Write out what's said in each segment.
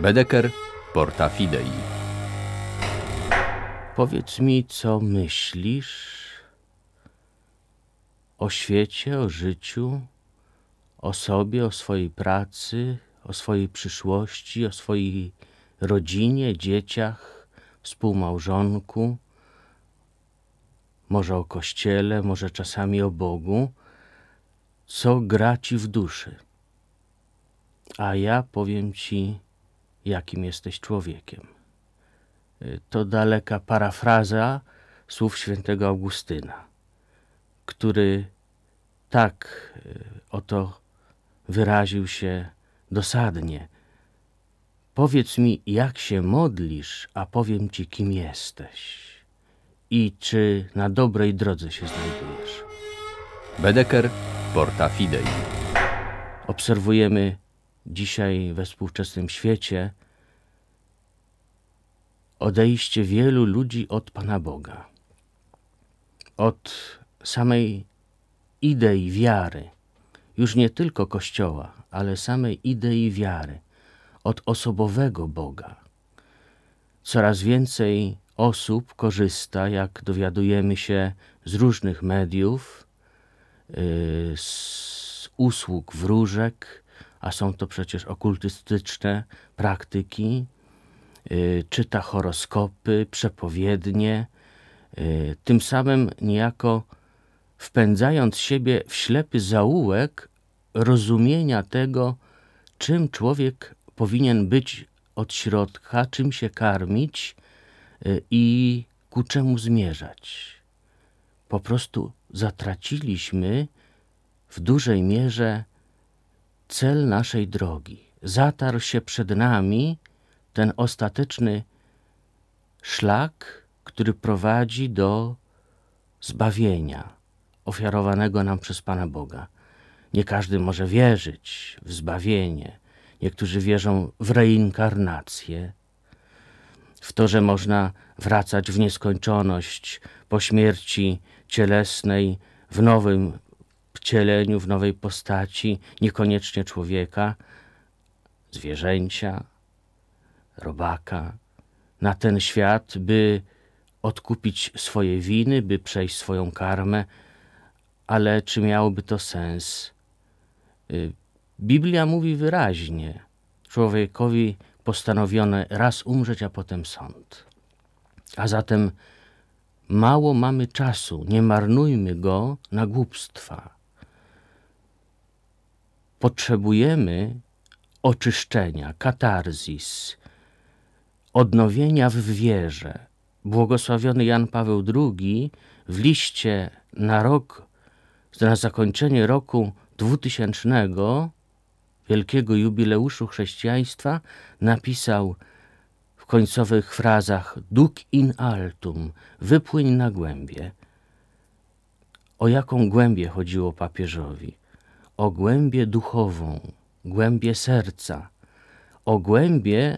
Bedeker, Porta Fidei. Powiedz mi, co myślisz o świecie, o życiu, o sobie, o swojej pracy, o swojej przyszłości, o swojej rodzinie, dzieciach, współmałżonku, może o Kościele, może czasami o Bogu, co gra ci w duszy. A ja powiem ci, jakim jesteś człowiekiem. Y, to daleka parafraza słów świętego Augustyna, który tak y, oto wyraził się dosadnie. Powiedz mi, jak się modlisz, a powiem ci, kim jesteś i czy na dobrej drodze się znajdujesz. Bedeker, Porta Fidei. Obserwujemy dzisiaj we współczesnym świecie odejście wielu ludzi od Pana Boga, od samej idei wiary, już nie tylko Kościoła, ale samej idei wiary, od osobowego Boga. Coraz więcej osób korzysta, jak dowiadujemy się z różnych mediów, y, z usług wróżek, a są to przecież okultystyczne praktyki, y, czyta horoskopy, przepowiednie, y, tym samym niejako wpędzając siebie w ślepy zaułek rozumienia tego, czym człowiek powinien być od środka, czym się karmić y, i ku czemu zmierzać. Po prostu zatraciliśmy w dużej mierze cel naszej drogi. Zatarł się przed nami ten ostateczny szlak, który prowadzi do zbawienia ofiarowanego nam przez Pana Boga. Nie każdy może wierzyć w zbawienie. Niektórzy wierzą w reinkarnację, w to, że można wracać w nieskończoność po śmierci cielesnej w nowym wcieleniu w nowej postaci, niekoniecznie człowieka, zwierzęcia, robaka, na ten świat, by odkupić swoje winy, by przejść swoją karmę, ale czy miałoby to sens? Y, Biblia mówi wyraźnie: człowiekowi postanowione raz umrzeć, a potem sąd. A zatem mało mamy czasu, nie marnujmy go na głupstwa potrzebujemy oczyszczenia, katarzis, odnowienia w wierze. Błogosławiony Jan Paweł II w liście na rok, na zakończenie roku 2000, wielkiego jubileuszu chrześcijaństwa, napisał w końcowych frazach Duc in altum, wypłyń na głębie. O jaką głębię chodziło papieżowi? o głębię duchową, głębię serca, o głębię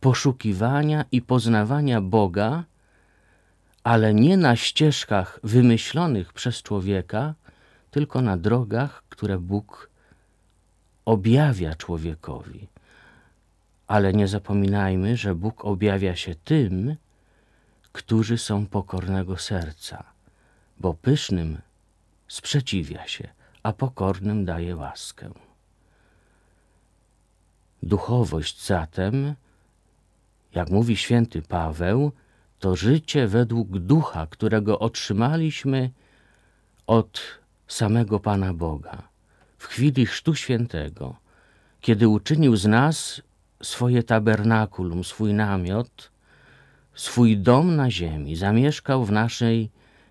poszukiwania i poznawania Boga, ale nie na ścieżkach wymyślonych przez człowieka, tylko na drogach, które Bóg objawia człowiekowi. Ale nie zapominajmy, że Bóg objawia się tym, którzy są pokornego serca, bo pysznym sprzeciwia się a pokornym daje łaskę. Duchowość zatem, jak mówi święty Paweł, to życie według ducha, którego otrzymaliśmy od samego Pana Boga w chwili Chrztu Świętego, kiedy uczynił z nas swoje tabernakulum, swój namiot, swój dom na ziemi, zamieszkał w naszej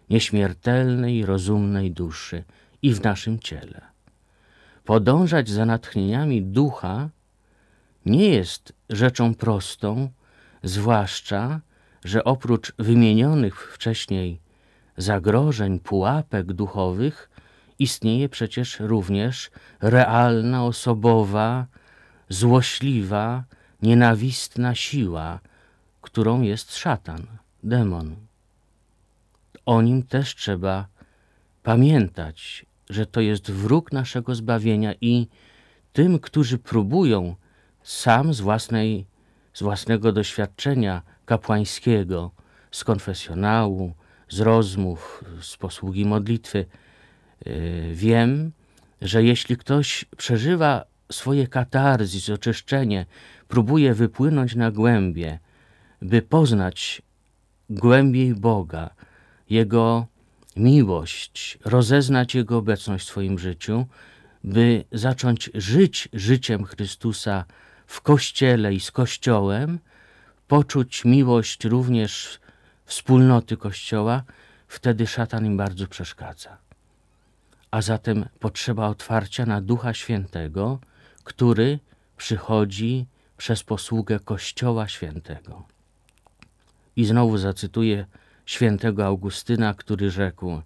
nieśmiertelnej, rozumnej duszy – i w naszym ciele. Podążać za natchnieniami ducha nie jest rzeczą prostą, zwłaszcza, że oprócz wymienionych wcześniej zagrożeń, pułapek duchowych, istnieje przecież również realna, osobowa, złośliwa, nienawistna siła, którą jest szatan, demon. O nim też trzeba pamiętać że to jest wróg naszego zbawienia i tym, którzy próbują sam z, własnej, z własnego doświadczenia kapłańskiego, z konfesjonału, z rozmów, z posługi modlitwy, y, wiem, że jeśli ktoś przeżywa swoje katarzis, oczyszczenie, próbuje wypłynąć na głębie, by poznać głębiej Boga, Jego miłość, rozeznać Jego obecność w swoim życiu, by zacząć żyć życiem Chrystusa w Kościele i z Kościołem, poczuć miłość również wspólnoty Kościoła, wtedy szatan im bardzo przeszkadza. A zatem potrzeba otwarcia na Ducha Świętego, który przychodzi przez posługę Kościoła Świętego. I znowu zacytuję świętego Augustyna, który rzekł: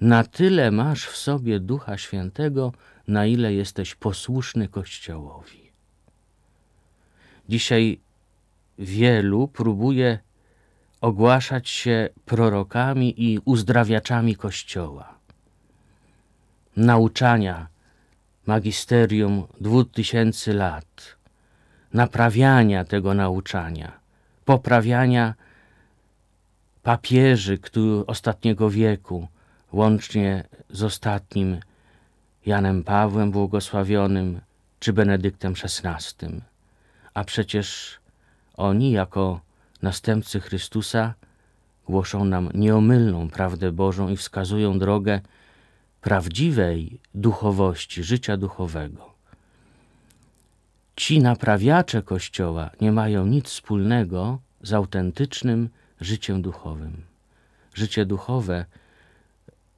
Na tyle masz w sobie Ducha Świętego, na ile jesteś posłuszny Kościołowi. Dzisiaj wielu próbuje ogłaszać się prorokami i uzdrawiaczami Kościoła. Nauczania magisterium dwóch tysięcy lat, naprawiania tego nauczania, poprawiania papieży który, ostatniego wieku, łącznie z ostatnim Janem Pawłem Błogosławionym czy Benedyktem XVI. A przecież oni, jako następcy Chrystusa, głoszą nam nieomylną prawdę Bożą i wskazują drogę prawdziwej duchowości, życia duchowego. Ci naprawiacze Kościoła nie mają nic wspólnego z autentycznym, życiem duchowym. Życie duchowe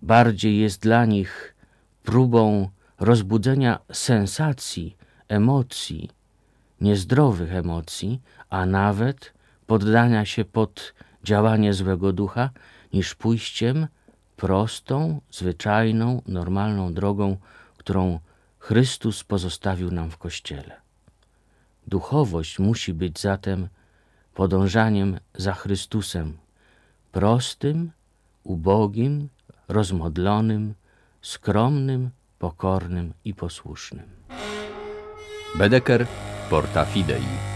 bardziej jest dla nich próbą rozbudzenia sensacji, emocji, niezdrowych emocji, a nawet poddania się pod działanie złego ducha, niż pójściem prostą, zwyczajną, normalną drogą, którą Chrystus pozostawił nam w Kościele. Duchowość musi być zatem podążaniem za Chrystusem, prostym, ubogim, rozmodlonym, skromnym, pokornym i posłusznym. Bedeker Porta Fidei